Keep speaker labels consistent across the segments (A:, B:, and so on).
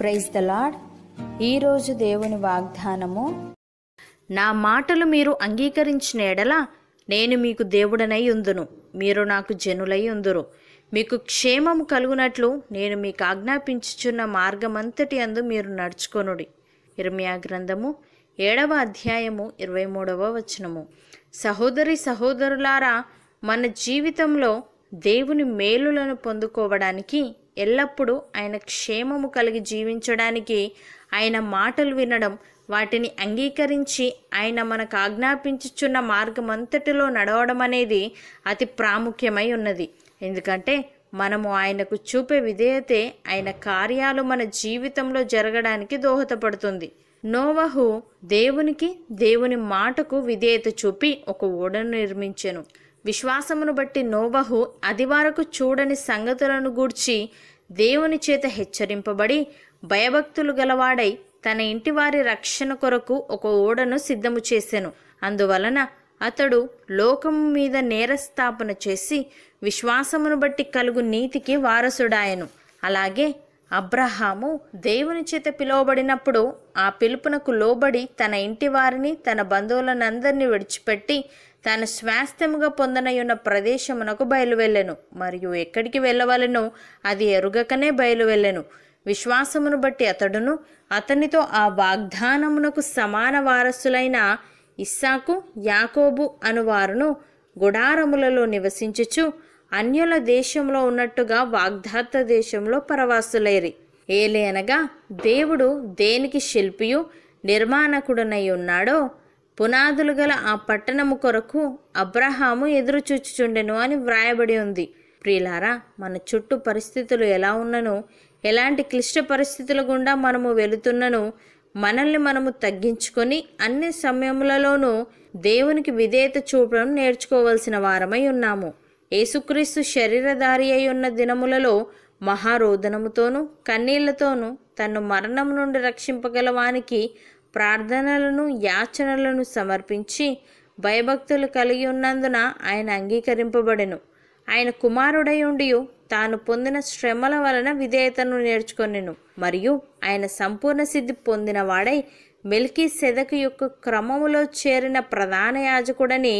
A: praise the lord ఈరోజు దేవుని వాగ్దానము నా మాటలు మీరు అంగీకరించిన ఎడల నేను మీకు దేవుడనై ఉందును మీరు నాకు జనులై ఉందురు మీకు క్షేమము కలుగునట్లు నేను మీకు ఆజ్ఞాపించుచున్న మార్గమంతటి అందు మీరు నడుచుకొనుడి ఇర్మియా గ్రంథము ఏడవ అధ్యాయము ఇరవై మూడవ వచనము సహోదరి సహోదరులారా మన జీవితంలో దేవుని మేలులను పొందుకోవడానికి ఎల్లప్పుడూ ఆయన క్షేమము కలిగి జీవించడానికి ఆయన మాటలు వినడం వాటిని అంగీకరించి ఆయన మనకు ఆజ్ఞాపించుచున్న మార్గమంతటిలో నడవడం అనేది అతి ప్రాముఖ్యమై ఉన్నది ఎందుకంటే మనము ఆయనకు చూపే విధేయతే ఆయన కార్యాలు మన జీవితంలో జరగడానికి దోహదపడుతుంది నోవహు దేవునికి దేవుని మాటకు విధేయత చూపి ఒక ఓడను నిర్మించెను విశ్వాసమును బట్టి నోబహు అది చూడని సంగతులను గూర్చి దేవుని చేత హెచ్చరింపబడి భయభక్తులు గలవాడై తన ఇంటి వారి రక్షణ కొరకు ఒక ఓడను సిద్ధము చేసెను అందువలన అతడు లోకము మీద నేరస్థాపన చేసి విశ్వాసమును బట్టి కలుగు నీతికి వారసుడాయను అలాగే అబ్రహాము దేవుని చేత పిలువబడినప్పుడు ఆ పిలుపునకు లోబడి తన ఇంటి వారిని తన బంధువులనందరినీ విడిచిపెట్టి తాను స్వాస్థ్యముగా పొందనయున్న ప్రదేశమునకు బయలువెళ్ళెను మరియు ఎక్కడికి వెళ్ళవలెనో అది ఎరుగకనే బయలువెళ్ళెను విశ్వాసమును బట్టి అతడును అతనితో ఆ వాగ్దానమునకు సమాన వారసులైన ఇస్సాకు యాకోబు అనువారును గుడారములలో నివసించుచు అన్యుల దేశంలో ఉన్నట్టుగా వాగ్దాత దేశంలో పరవాసులేరి ఏలేనగా దేవుడు దేనికి శిల్పియు నిర్మాణకుడనై ఉన్నాడో పునాదులు గల ఆ పట్టణము కొరకు అబ్రహాము ఎదురుచూచుచుండెను అని వ్రాయబడి ఉంది ప్రియులారా మన చుట్టూ పరిస్థితులు ఎలా ఉన్నను ఎలాంటి క్లిష్ట పరిస్థితుల గుండా మనము వెళుతున్నను మనల్ని మనము తగ్గించుకొని అన్ని సమయములలోనూ దేవునికి విధేయత చూపడం నేర్చుకోవలసిన వారమై ఉన్నాము యేసుక్రీస్తు శరీరధారి అయి ఉన్న దినములలో మహారోదనముతోనూ కన్నీళ్లతోనూ తను మరణం నుండి రక్షింపగల వానికి ప్రార్థనలను యాచనలను సమర్పించి భయభక్తులు కలిగి ఉన్నందున ఆయన అంగీకరింపబడెను ఆయన కుమారుడై ఉండి తాను పొందిన శ్రమల వలన విధేయతను నేర్చుకొనెను మరియు ఆయన సంపూర్ణ సిద్ధి పొందినవాడై మెల్కీ సెదక్ యొక్క క్రమములో చేరిన ప్రధాన యాజకుడని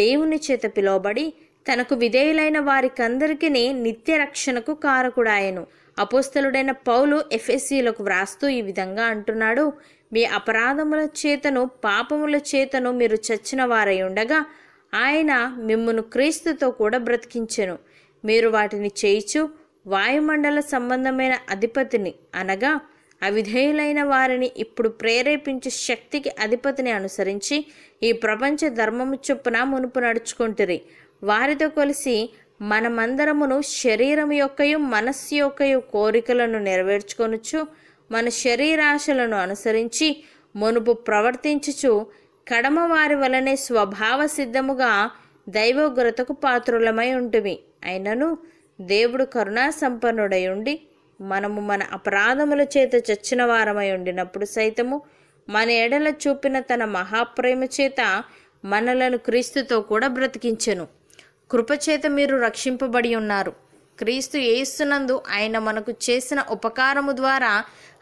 A: దేవుని చేత పిలువబడి తనకు విధేయులైన వారికందరికీ నిత్య రక్షణకు కారకుడాయను అపోస్తలుడైన పౌలు ఎఫ్ఎస్సీలకు వ్రాస్తూ ఈ విధంగా అంటున్నాడు మీ అపరాధముల చేతను పాపముల చేతను మీరు చచ్చిన వారై ఉండగా ఆయన మిమ్మును క్రీస్తుతో కూడా బ్రతికించెను మీరు వాటిని చేయిచు వాయుమండల సంబంధమైన అధిపతిని అనగా అవిధేయులైన వారిని ఇప్పుడు ప్రేరేపించే శక్తికి అధిపతిని అనుసరించి ఈ ప్రపంచ ధర్మము చొప్పున మునుపు నడుచుకుంటురి వారితో కలిసి మనమందరమును శరీరం యొక్కయు మనస్సు యొక్కయు కోరికలను నెరవేర్చుకొనుచు మన శరీరాశలను అనుసరించి మునుపు ప్రవర్తించుచు కడమ వారి వలనే స్వభావ సిద్ధముగా దైవోగ్రతకు పాత్రులమై ఉంటుంది అయినను దేవుడు కరుణా సంపన్నుడై ఉండి మనము మన అపరాధముల చేత చచ్చిన వారమై ఉండినప్పుడు సైతము మన ఎడల చూపిన తన మహాప్రేమ చేత మనలను క్రీస్తుతో కూడా బ్రతికించెను కృపచేత మీరు రక్షింపబడి ఉన్నారు క్రీస్తు యేస్తునందు ఆయన మనకు చేసిన ఉపకారము ద్వారా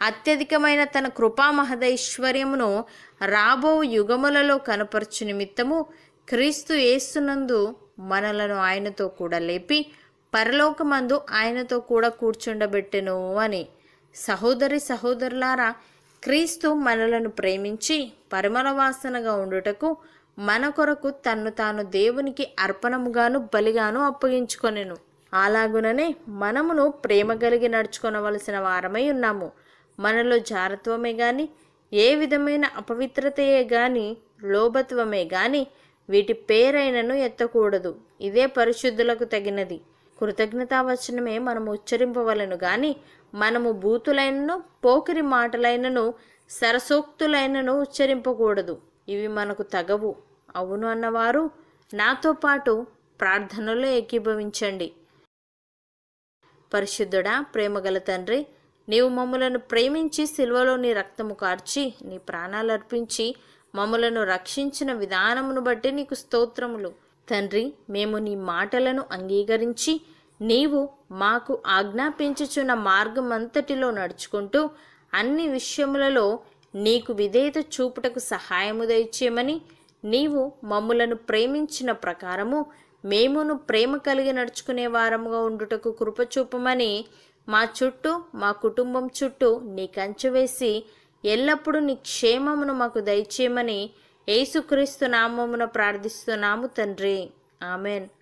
A: అత్యధికమైన తన కృపా మహదైశ్వర్యమును రాబో యుగములలో కనపరచు నిమిత్తము క్రీస్తు యేస్తునందు మనలను ఆయనతో కూడా లేపి పరలోకమందు ఆయనతో కూడా కూర్చుండబెట్టెను అని సహోదరి సహోదరులారా క్రీస్తు మనలను ప్రేమించి పరమల వాసనగా ఉండుటకు మన కొరకు తన్ను తాను దేవునికి అర్పణముగాను బలిగాను అప్పగించుకొనెను అలాగుననే మనమును ప్రేమ కలిగి నడుచుకొనవలసిన వారమై ఉన్నాము మనలో జారత్వమే గాని ఏ విధమైన అపవిత్రతయే గాని లోభత్వమే గాని వీటి పేరైనను ఎత్తకూడదు ఇదే పరిశుద్ధులకు తగినది కృతజ్ఞతావచనమే మనము ఉచ్చరింపవలను గాని మనము బూతులైనను పోకిరి మాటలైనను సరసోక్తులైనను ఉచ్చరింపకూడదు ఇవి మనకు తగవు అవును అన్నవారు నాతో పాటు ప్రార్థనలో ఏకీభవించండి పరిశుద్ధుడా ప్రేమగల తండ్రి నీవు మమ్మలను ప్రేమించి సిల్వలో నీ రక్తము కార్చి నీ ప్రాణాలు అర్పించి మమ్మలను రక్షించిన విధానమును బట్టి నీకు స్తోత్రములు తండ్రి మేము నీ మాటలను అంగీకరించి నీవు మాకు ఆజ్ఞాపించుచున్న మార్గం అంతటిలో నడుచుకుంటూ అన్ని విషయములలో నీకు విధేయత చూపుటకు సహాయము దయచేయమని నీవు మమ్ములను ప్రేమించిన ప్రకారము మేమును ప్రేమ కలిగి నడుచుకునే వారముగా ఉండుటకు కృపచూపమని మా చుట్టూ మా కుటుంబం చుట్టూ నీ కంచె వేసి ఎల్లప్పుడూ నీ క్షేమమును మాకు దయచేయమని యేసుక్రీస్తు నామమున ప్రార్థిస్తున్నాము తండ్రి ఆమెన్